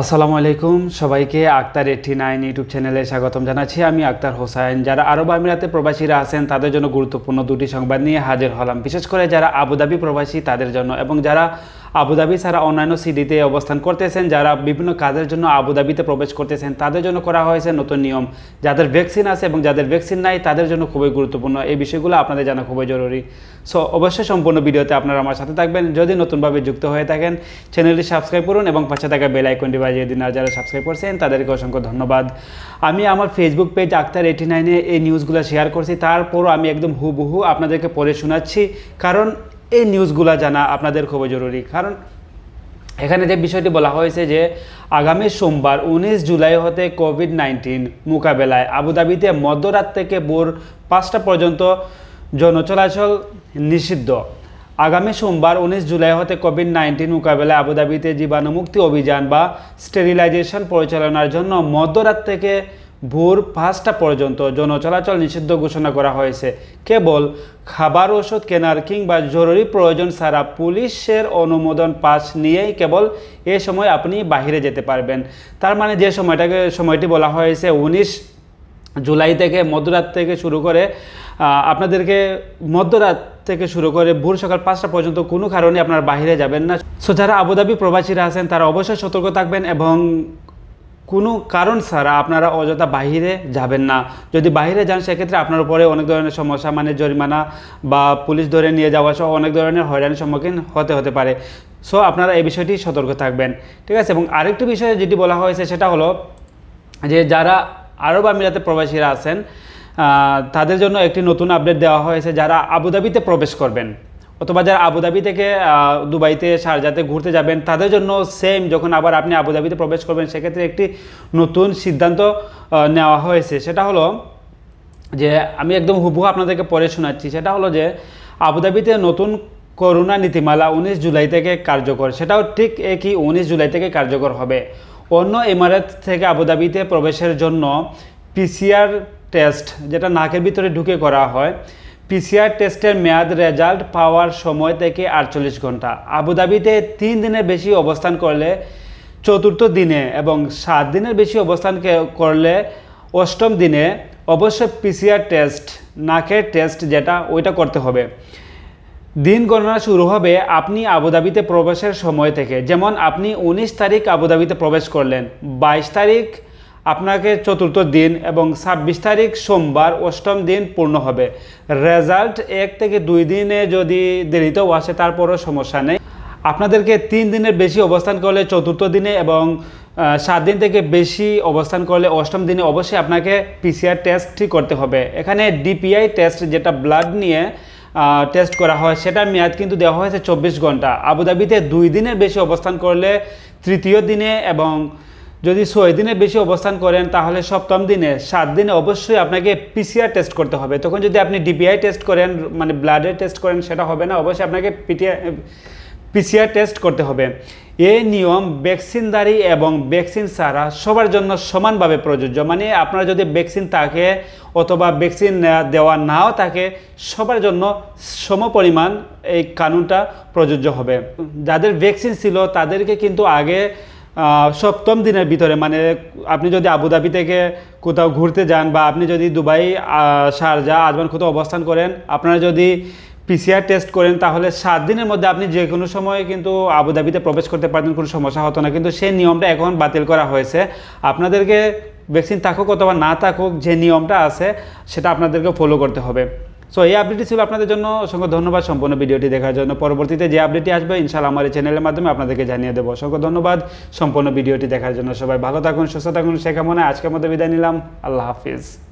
আসসালামু আলাইকুম সবাইকে আক্তার এইটি নাইন ইউটিউব চ্যানেলে স্বাগতম জানাচ্ছি আমি আক্তার হোসাইন যারা আরব আমিরাতে প্রবাসীরা আছেন তাদের জন্য গুরুত্বপূর্ণ দুটি সংবাদ নিয়ে হাজির হলাম বিশেষ করে যারা আবুধাবি প্রবাসী তাদের জন্য এবং যারা আবুধাবি ছাড়া অন্যান্য সিডিতে অবস্থান করতেছেন যারা বিভিন্ন কাজের জন্য আবুধাবিতে প্রবেশ করতেছেন তাদের জন্য করা হয়েছে নতুন নিয়ম যাদের ভ্যাকসিন আছে এবং যাদের ভ্যাকসিন নাই তাদের জন্য খুবই গুরুত্বপূর্ণ এই বিষয়গুলো আপনাদের জানা খুবই জরুরি সো অবশ্যই সম্পূর্ণ ভিডিওতে আপনারা আমার সাথে থাকবেন যদি নতুনভাবে যুক্ত হয়ে থাকেন চ্যানেলটি সাবস্ক্রাইব করুন এবং পাশে থাকা বেল আইকনটি বাজিয়ে দিন আর যারা সাবস্ক্রাইব করছেন তাদেরকে অসংখ্য ধন্যবাদ আমি আমার ফেসবুক পেজ আক্তার এইটি নাইনে এই নিউজগুলো শেয়ার করছি তারপরও আমি একদম হুবহু আপনাদেরকে পড়ে শোনাচ্ছি কারণ এই নিউজগুলা জানা আপনাদের খুবই জরুরি কারণ এখানে যে বিষয়টি বলা হয়েছে যে আগামী সোমবার উনিশ জুলাই হতে কোভিড নাইন্টিন মোকাবেলায় আবুধাবিতে মধ্যরাত থেকে ভোর পাঁচটা পর্যন্ত জনচলাচল নিষিদ্ধ আগামী সোমবার উনিশ জুলাই হতে কোভিড নাইন্টিন মোকাবেলায় আবুধাবিতে জীবাণুমুক্তি অভিযান বা স্টেরিলাইজেশন পরিচালনার জন্য মধ্যরাত থেকে ভোর পাঁচটা পর্যন্ত জনচলাচল নিষিদ্ধ ঘোষণা করা হয়েছে কেবল খাবার ওষুধ কেনার কিংবা জরুরি প্রয়োজন ছাড়া পুলিশের অনুমোদন পাস নিয়েই কেবল এ সময় আপনি বাহিরে যেতে পারবেন তার মানে যে সময়টাকে সময়টি বলা হয়েছে উনিশ জুলাই থেকে মধ্যরাত থেকে শুরু করে আপনাদেরকে মধ্যরাত থেকে শুরু করে ভোর সকাল পাঁচটা পর্যন্ত কোনো কারণে আপনার বাহিরে যাবেন না সো যারা আবুধাবি প্রবাসীরা আছেন তারা অবশ্যই সতর্ক থাকবেন এবং কোনো কারণ ছাড়া আপনারা অযথা বাহিরে যাবেন না যদি বাহিরে যান সেক্ষেত্রে আপনার উপরে অনেক ধরনের সমস্যা মানে জরিমানা বা পুলিশ ধরে নিয়ে যাওয়া সহ অনেক ধরনের হয়রানির সম্মুখীন হতে হতে পারে সো আপনারা এই বিষয়টি সতর্ক থাকবেন ঠিক আছে এবং আরেকটি বিষয়ে যেটি বলা হয়েছে সেটা হলো যে যারা আরব আমিরাতে প্রবাসীরা আছেন তাদের জন্য একটি নতুন আপডেট দেওয়া হয়েছে যারা আবুধাবিতে প্রবেশ করবেন অথবা যারা আবুধাবি থেকে দুবাইতে সারজাতে ঘুরতে যাবেন তাদের জন্য সেম যখন আবার আপনি আবুধাবিতে প্রবেশ করবেন সেক্ষেত্রে একটি নতুন সিদ্ধান্ত নেওয়া হয়েছে সেটা হলো যে আমি একদম হুবহু আপনাদেরকে পরে শোনাচ্ছি সেটা হলো যে আবুধাবিতে নতুন করোনা নীতিমালা উনিশ জুলাই থেকে কার্যকর সেটাও ঠিক একই উনিশ জুলাই থেকে কার্যকর হবে অন্য ইমারত থেকে আবুধাবিতে প্রবেশের জন্য পিসিআর টেস্ট যেটা নাকের ভিতরে ঢুকে করা হয় পিসিআর টেস্টের মেয়াদ রেজাল্ট পাওয়ার সময় থেকে আটচল্লিশ ঘন্টা আবুধাবিতে তিন দিনের বেশি অবস্থান করলে চতুর্থ দিনে এবং সাত দিনের বেশি অবস্থান করলে অষ্টম দিনে অবশ্য পিসিআর টেস্ট নাকের টেস্ট যেটা ওইটা করতে হবে দিন গণনা শুরু হবে আপনি আবুধাবিতে প্রবেশের সময় থেকে যেমন আপনি ১৯ তারিখ আবুধাবিতে প্রবেশ করলেন ২২ তারিখ আপনাকে চতুর্থ দিন এবং ছাব্বিশ তারিখ সোমবার অষ্টম দিন পূর্ণ হবে রেজাল্ট এক থেকে দুই দিনে যদি দেরিতেও আসে তারপরও সমস্যা নেই আপনাদেরকে তিন দিনের বেশি অবস্থান করলে চতুর্থ দিনে এবং সাত দিন থেকে বেশি অবস্থান করলে অষ্টম দিনে অবশ্যই আপনাকে পিসিআর টেস্টটি করতে হবে এখানে ডিপিআই টেস্ট যেটা ব্লাড নিয়ে টেস্ট করা হয় সেটার মেয়াদ কিন্তু দেওয়া হয়েছে চব্বিশ ঘন্টা আবুধাবিতে দুই দিনের বেশি অবস্থান করলে তৃতীয় দিনে এবং যদি ছয় দিনে বেশি অবস্থান করেন তাহলে সপ্তম দিনে সাত দিনে অবশ্যই আপনাকে পিসিআর টেস্ট করতে হবে তখন যদি আপনি ডিপিআই টেস্ট করেন মানে ব্লাডের টেস্ট করেন সেটা হবে না অবশ্যই আপনাকে পিটিআই পিসিআর টেস্ট করতে হবে এই নিয়ম ভ্যাকসিনদারি এবং ভ্যাকসিন ছাড়া সবার জন্য সমানভাবে প্রযোজ্য মানে আপনার যদি ভ্যাকসিন থাকে অথবা ভ্যাকসিন দেওয়া নাও থাকে সবার জন্য সম পরিমাণ এই কানুনটা প্রযোজ্য হবে যাদের ভ্যাকসিন ছিল তাদেরকে কিন্তু আগে সপ্তম দিনের ভিতরে মানে আপনি যদি আবুধাবি থেকে কোথাও ঘুরতে যান বা আপনি যদি দুবাই সারজা আজমান কোথাও অবস্থান করেন আপনারা যদি পিসিআর টেস্ট করেন তাহলে সাত দিনের মধ্যে আপনি যে কোনো সময় কিন্তু আবুধাবিতে প্রবেশ করতে পারতেন কোনো সমস্যা হতো না কিন্তু সেই নিয়মটা এখন বাতিল করা হয়েছে আপনাদেরকে ভ্যাকসিন থাকুক অথবা না থাকুক যে নিয়মটা আছে সেটা আপনাদেরকে ফলো করতে হবে সো এই আপডেটটি ছিল আপনাদের জন্য অসংখ্য ধন্যবাদ সম্পূর্ণ ভিডিওটি দেখার জন্য পরবর্তীতে যে আপডেটটি আসবে ইনশাআল্লাহ আমার এই চ্যানেলের মাধ্যমে আপনাদেরকে জানিয়ে দেবো অসংখ্য ধন্যবাদ সম্পূর্ণ ভিডিওটি দেখার জন্য সবাই ভালো থাকুন সুস্থ থাকুন সে কেমন আজকের মধ্যে বিদায় নিলাম আল্লাহ হাফিজ